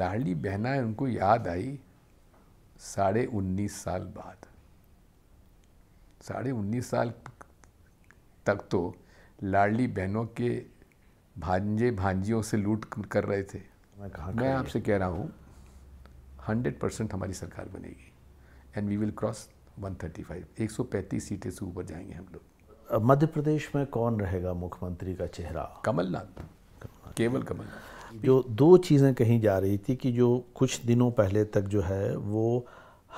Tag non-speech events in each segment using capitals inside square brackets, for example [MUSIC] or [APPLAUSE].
लाडली बहना उनको याद आई साढ़े उन्नीस साल बाद साढ़े उन्नीस साल तक तो लाडली बहनों के भांजे भांजियों से लूट कर रहे थे मैं आपसे कह रहा हूँ हंड्रेड परसेंट हमारी सरकार बनेगी एंड वी विल क्रॉस 135 135 सीटें से ऊपर जाएंगे हम लोग मध्य प्रदेश में कौन रहेगा मुख्यमंत्री का चेहरा कमलनाथ केवल कमलनाथ जो दो चीज़ें कहीं जा रही थी कि जो कुछ दिनों पहले तक जो है वो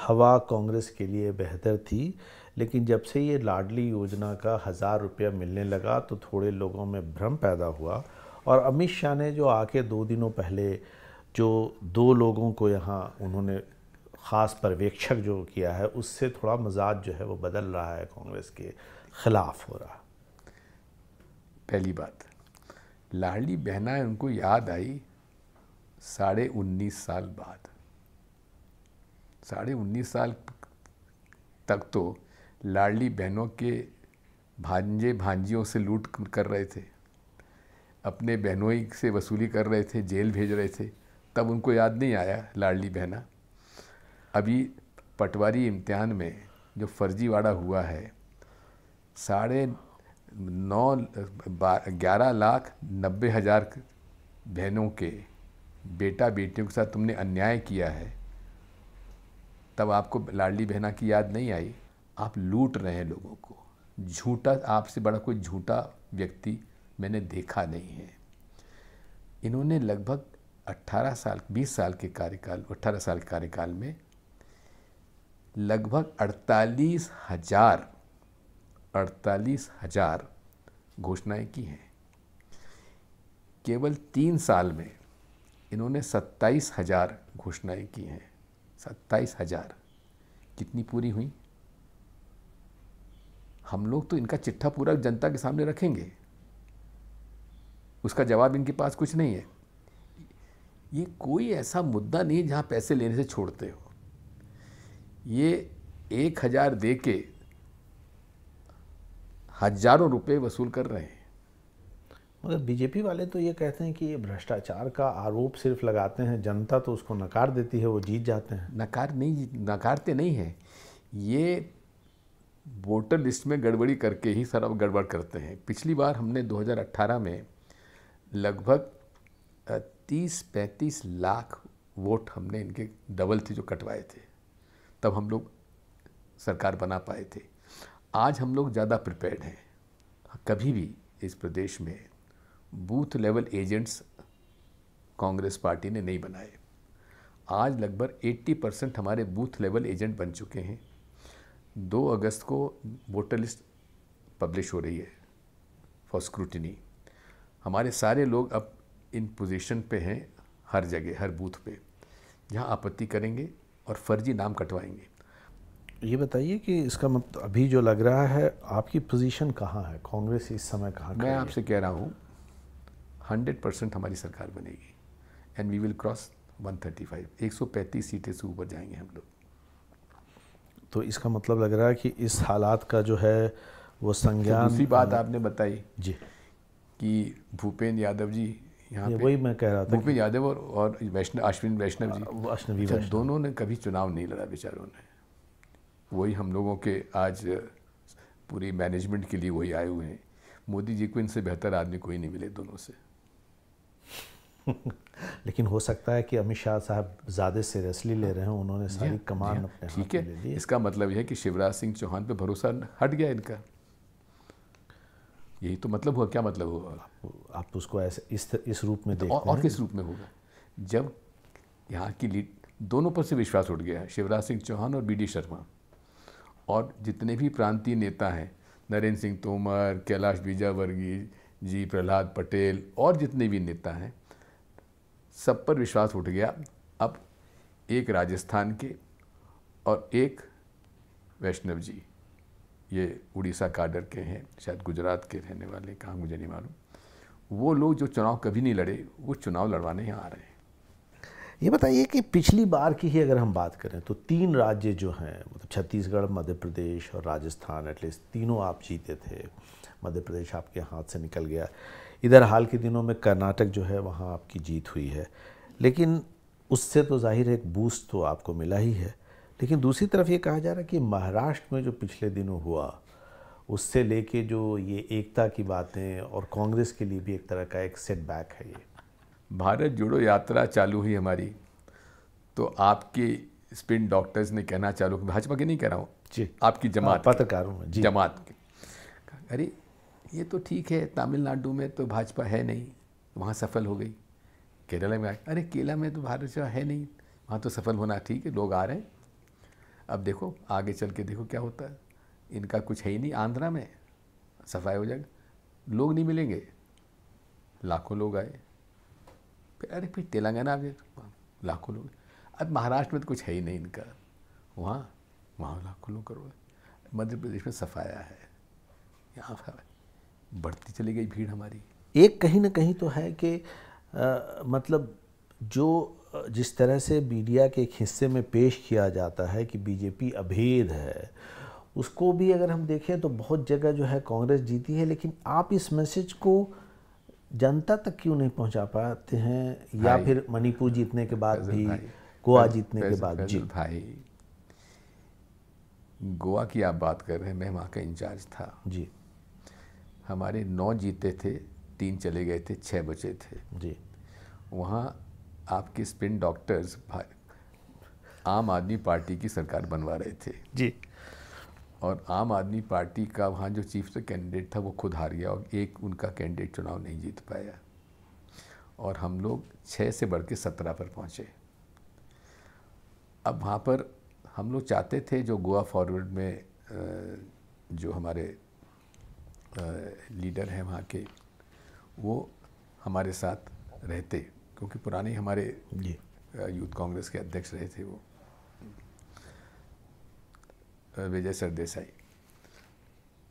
हवा कांग्रेस के लिए बेहतर थी लेकिन जब से ये लाडली योजना का हज़ार रुपया मिलने लगा तो थोड़े लोगों में भ्रम पैदा हुआ और अमित शाह ने जो आके दो दिनों पहले जो दो लोगों को यहाँ उन्होंने ख़ास पर्यवेक्षक जो किया है उससे थोड़ा मजाज जो है वो बदल रहा है कांग्रेस के ख़िलाफ़ हो रहा पहली बात लाडली बहना उनको याद आई साढ़े उन्नीस साल बाद साढ़े उन्नीस साल तक तो लाडली बहनों के भांजे भांजियों से लूट कर रहे थे अपने बहनोई से वसूली कर रहे थे जेल भेज रहे थे तब उनको याद नहीं आया लाडली बहना अभी पटवारी इम्तिहान में जो फर्जीवाड़ा हुआ है साढ़े नौ ग्यारह लाख नब्बे हज़ार बहनों के बेटा बेटियों के साथ तुमने अन्याय किया है तब आपको लाडली बहना की याद नहीं आई आप लूट रहे हैं लोगों को झूठा आपसे बड़ा कोई झूठा व्यक्ति मैंने देखा नहीं है इन्होंने लगभग 18 साल 20 साल के कार्यकाल 18 साल के कार्यकाल में लगभग अड़तालीस हज़ार अड़तालीस हजार घोषणाएं की हैं केवल तीन साल में इन्होंने सत्ताईस हजार घोषणाएं की हैं सत्ताईस हजार कितनी पूरी हुई हम लोग तो इनका चिट्ठा पूरा जनता के सामने रखेंगे उसका जवाब इनके पास कुछ नहीं है ये कोई ऐसा मुद्दा नहीं जहाँ पैसे लेने से छोड़ते हो ये एक हज़ार दे के हजारों रुपए वसूल कर रहे हैं मगर बीजेपी वाले तो ये कहते हैं कि ये भ्रष्टाचार का आरोप सिर्फ लगाते हैं जनता तो उसको नकार देती है वो जीत जाते हैं नकार नहीं नकारते नहीं हैं ये वोटर लिस्ट में गड़बड़ी करके ही सारा गड़बड़ करते हैं पिछली बार हमने 2018 में लगभग 30-35 लाख वोट हमने इनके डबल थे जो कटवाए थे तब हम लोग सरकार बना पाए थे आज हम लोग ज़्यादा प्रिपेयर्ड हैं कभी भी इस प्रदेश में booth level agents Congress party ने नहीं बनाए आज लगभग 80 परसेंट हमारे बूथ लेवल एजेंट बन चुके हैं 2 अगस्त को वोटर लिस्ट पब्लिश हो रही है फॉर स्क्रूटनी हमारे सारे लोग अब इन पोजीशन पे हैं हर जगह हर बूथ पे जहां आपत्ति करेंगे और फर्जी नाम कटवाएंगे ये बताइए कि इसका मतलब अभी जो लग रहा है आपकी पोजीशन कहाँ है कांग्रेस इस समय कहाँ मैं आपसे कह रहा हूँ हंड्रेड परसेंट हमारी सरकार बनेगी एंड वी विल क्रॉस 135 135 सीटें से ऊपर जाएंगे हम लोग तो इसका मतलब लग रहा है कि इस हालात का जो है वो संज्ञान तो दूसरी बात आपने बताई जी कि भूपेंद्र यादव जी यहाँ वही मैं कह रहा था भूपेंद्र यादव और, वैष्णव अश्विन वैष्णव जी अच्छा, वैष्णवी दोनों ने कभी चुनाव नहीं लड़ा बेचारों ने वही हम लोगों के आज पूरी मैनेजमेंट के लिए वही आए हुए हैं मोदी जी को इनसे बेहतर आदमी कोई नहीं मिले दोनों से [LAUGHS] लेकिन हो सकता है कि अमित शाह साहब ज़्यादा सीरियसली ले रहे हैं उन्होंने सारी कमान अपने ठीक हाँ है इसका मतलब यह है कि शिवराज सिंह चौहान पे भरोसा हट गया इनका यही तो मतलब हुआ क्या मतलब हुआ आप, आप उसको ऐसे इस इस रूप में तो और, किस रूप में होगा जब यहाँ की दोनों पर से विश्वास उठ गया है शिवराज सिंह चौहान और बी डी शर्मा और जितने भी प्रांतीय नेता हैं नरेंद्र सिंह तोमर कैलाश विजयवर्गीय जी प्रहलाद पटेल और जितने भी नेता हैं सब पर विश्वास उठ गया अब एक राजस्थान के और एक वैष्णव जी ये उड़ीसा काडर के हैं शायद गुजरात के रहने वाले कहाँ मुझे नहीं मालूम वो लोग जो चुनाव कभी नहीं लड़े वो चुनाव लड़वाने यहाँ आ रहे हैं ये बताइए कि पिछली बार की ही अगर हम बात करें तो तीन राज्य जो हैं मतलब छत्तीसगढ़ मध्य प्रदेश और राजस्थान एटलीस्ट तीनों आप जीते थे मध्य प्रदेश आपके हाथ से निकल गया इधर हाल के दिनों में कर्नाटक जो है वहाँ आपकी जीत हुई है लेकिन उससे तो जाहिर है एक बूस्ट तो आपको मिला ही है लेकिन दूसरी तरफ ये कहा जा रहा है कि महाराष्ट्र में जो पिछले दिनों हुआ उससे लेके जो ये एकता की बातें और कांग्रेस के लिए भी एक तरह का एक सेटबैक है ये भारत जोड़ो यात्रा चालू हुई हमारी तो आपके स्पिन डॉक्टर्स ने कहना चालू भाजपा के नहीं कह रहा हूँ जी आपकी हाँ, जमात पत्रकार में जमात के अरे ये तो ठीक है तमिलनाडु में तो भाजपा है नहीं वहाँ सफल हो गई केरला में आए अरे केरला में तो जो है नहीं वहाँ तो सफल होना ठीक है लोग आ रहे हैं अब देखो आगे चल के देखो क्या होता है इनका कुछ है ही नहीं आंध्रा में सफाई हो जाएगा लोग नहीं मिलेंगे लाखों लोग आए अरे फिर तेलंगाना भी लाखों लोग अब महाराष्ट्र में तो कुछ है ही नहीं इनका वहाँ वहाँ लाखों लोग करोड़ मध्य प्रदेश में सफाया है यहाँ बढ़ती चली गई भीड़ हमारी एक कहीं ना कहीं तो है कि मतलब जो जिस तरह से मीडिया के एक हिस्से में पेश किया जाता है कि बीजेपी अभेद है उसको भी अगर हम देखें तो बहुत जगह जो है कांग्रेस जीती है लेकिन आप इस मैसेज को जनता तक क्यों नहीं पहुंचा पाते हैं या फिर मणिपुर जीतने के बाद भी गोवा जीतने के बाद जी भाई गोवा की आप बात कर रहे हैं मैं वहाँ का इंचार्ज था जी हमारे नौ जीते थे तीन चले गए थे छः बचे थे जी वहाँ आपके स्पिन डॉक्टर्स आम आदमी पार्टी की सरकार बनवा रहे थे जी और आम आदमी पार्टी का वहाँ जो चीफ से कैंडिडेट था वो खुद हार गया और एक उनका कैंडिडेट चुनाव नहीं जीत पाया और हम लोग छः से बढ़ के सत्रह पर पहुँचे अब वहाँ पर हम लोग चाहते थे जो गोवा फॉरवर्ड में जो हमारे लीडर हैं वहाँ के वो हमारे साथ रहते क्योंकि पुराने हमारे यूथ कांग्रेस के अध्यक्ष रहे थे वो विजय सरदेसाई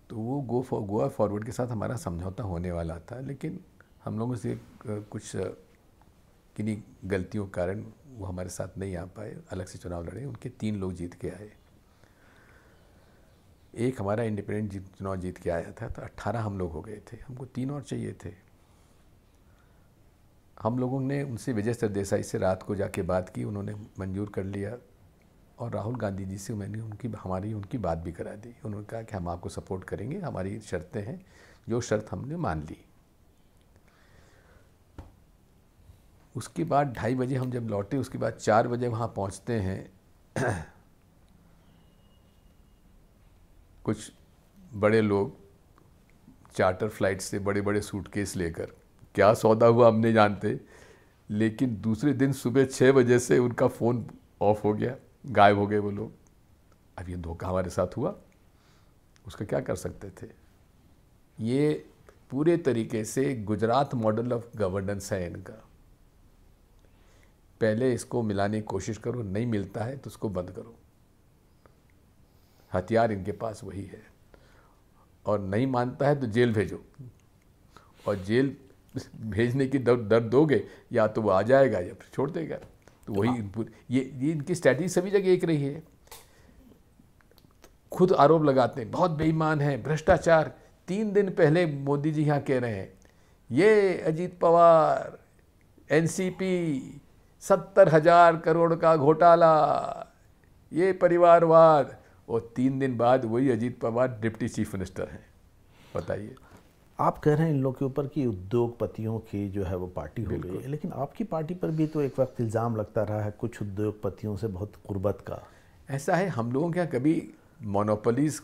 तो वो गो फॉर गोवा फॉरवर्ड के साथ हमारा समझौता होने वाला था लेकिन हम लोगों से कुछ किन्हीं गलतियों के कारण वो हमारे साथ नहीं आ पाए अलग से चुनाव लड़े उनके तीन लोग जीत के आए एक हमारा इंडिपेंडेंट चुनाव जीत के आया था तो अट्ठारह हम लोग हो गए थे हमको तीन और चाहिए थे हम लोगों ने उनसे विजय सरदेसाई से रात को जाके बात की उन्होंने मंजूर कर लिया और राहुल गांधी जी से मैंने उनकी हमारी उनकी बात भी करा दी उन्होंने कहा कि हम आपको सपोर्ट करेंगे हमारी शर्तें हैं जो शर्त हमने मान ली उसके बाद ढाई बजे हम जब लौटे उसके बाद चार बजे वहाँ पहुँचते हैं कुछ बड़े लोग चार्टर फ्लाइट से बड़े बड़े सूटकेस लेकर क्या सौदा हुआ हम नहीं जानते लेकिन दूसरे दिन सुबह छः बजे से उनका फ़ोन ऑफ हो गया गायब हो गए वो लोग अब ये धोखा हमारे साथ हुआ उसका क्या कर सकते थे ये पूरे तरीके से गुजरात मॉडल ऑफ गवर्नेंस है इनका पहले इसको मिलाने की कोशिश करो नहीं मिलता है तो उसको बंद करो हथियार इनके पास वही है और नहीं मानता है तो जेल भेजो और जेल [LAUGHS] भेजने की दर्द दोगे या तो वो आ जाएगा या फिर छोड़ देगा तो वही ये ये इनकी स्ट्रैटी सभी जगह एक रही है खुद आरोप लगाते हैं बहुत बेईमान है भ्रष्टाचार तीन दिन पहले मोदी जी यहाँ कह रहे हैं ये अजीत पवार एनसीपी सत्तर हजार करोड़ का घोटाला ये परिवारवाद और तीन दिन बाद वही Ajit Pawar deputy chief minister हैं बताइए आप कह रहे हैं इन लोगों के ऊपर कि उद्योगपतियों की जो है वो पार्टी हो गई है लेकिन आपकी पार्टी पर भी तो एक वक्त इल्ज़ाम लगता रहा है कुछ उद्योगपतियों से बहुत गुर्बत का ऐसा है हम लोगों के यहाँ कभी मोनोपोलीज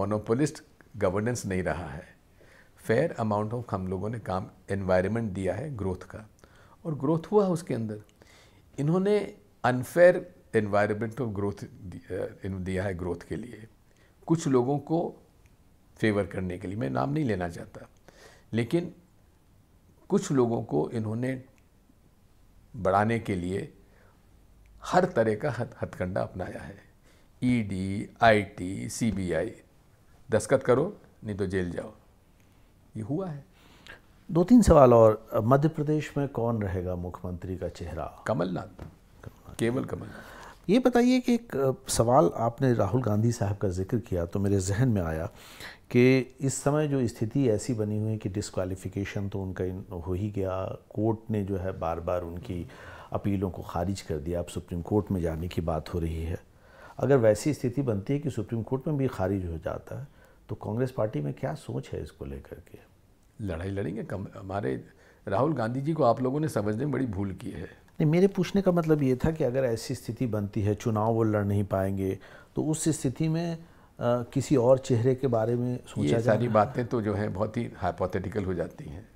मोनोपोलिस्ट गवर्नेंस नहीं रहा है फेयर अमाउंट ऑफ हम लोगों ने काम एनवायरनमेंट दिया है ग्रोथ का और ग्रोथ हुआ उसके अंदर इन्होंने अनफेयर एनवायरनमेंट ऑफ ग्रोथ दिया है ग्रोथ के लिए कुछ लोगों को फेवर करने के लिए मैं नाम नहीं लेना चाहता लेकिन कुछ लोगों को इन्होंने बढ़ाने के लिए हर तरह का हथकंडा अपनाया है ईडी, आईटी, सीबीआई दस्खत करो नहीं तो जेल जाओ ये हुआ है दो तीन सवाल और मध्य प्रदेश में कौन रहेगा मुख्यमंत्री का चेहरा कमलनाथ केवल कमलनाथ ये बताइए कि एक सवाल आपने राहुल गांधी साहब का जिक्र किया तो मेरे जहन में आया कि इस समय जो स्थिति ऐसी बनी हुई है कि डिसक्वालिफ़िकेशन तो उनका हो ही गया कोर्ट ने जो है बार बार उनकी अपीलों को खारिज कर दिया अब सुप्रीम कोर्ट में जाने की बात हो रही है अगर वैसी स्थिति बनती है कि सुप्रीम कोर्ट में भी खारिज हो जाता है तो कांग्रेस पार्टी में क्या सोच है इसको लेकर के लड़ाई लड़ेंगे कम हमारे राहुल गांधी जी को आप लोगों ने समझने में बड़ी भूल की है नहीं मेरे पूछने का मतलब ये था कि अगर ऐसी स्थिति बनती है चुनाव वो लड़ नहीं पाएंगे तो उस स्थिति में आ, किसी और चेहरे के बारे में सोचा ये सारी बातें तो जो है बहुत ही हाइपोथेटिकल हो जाती हैं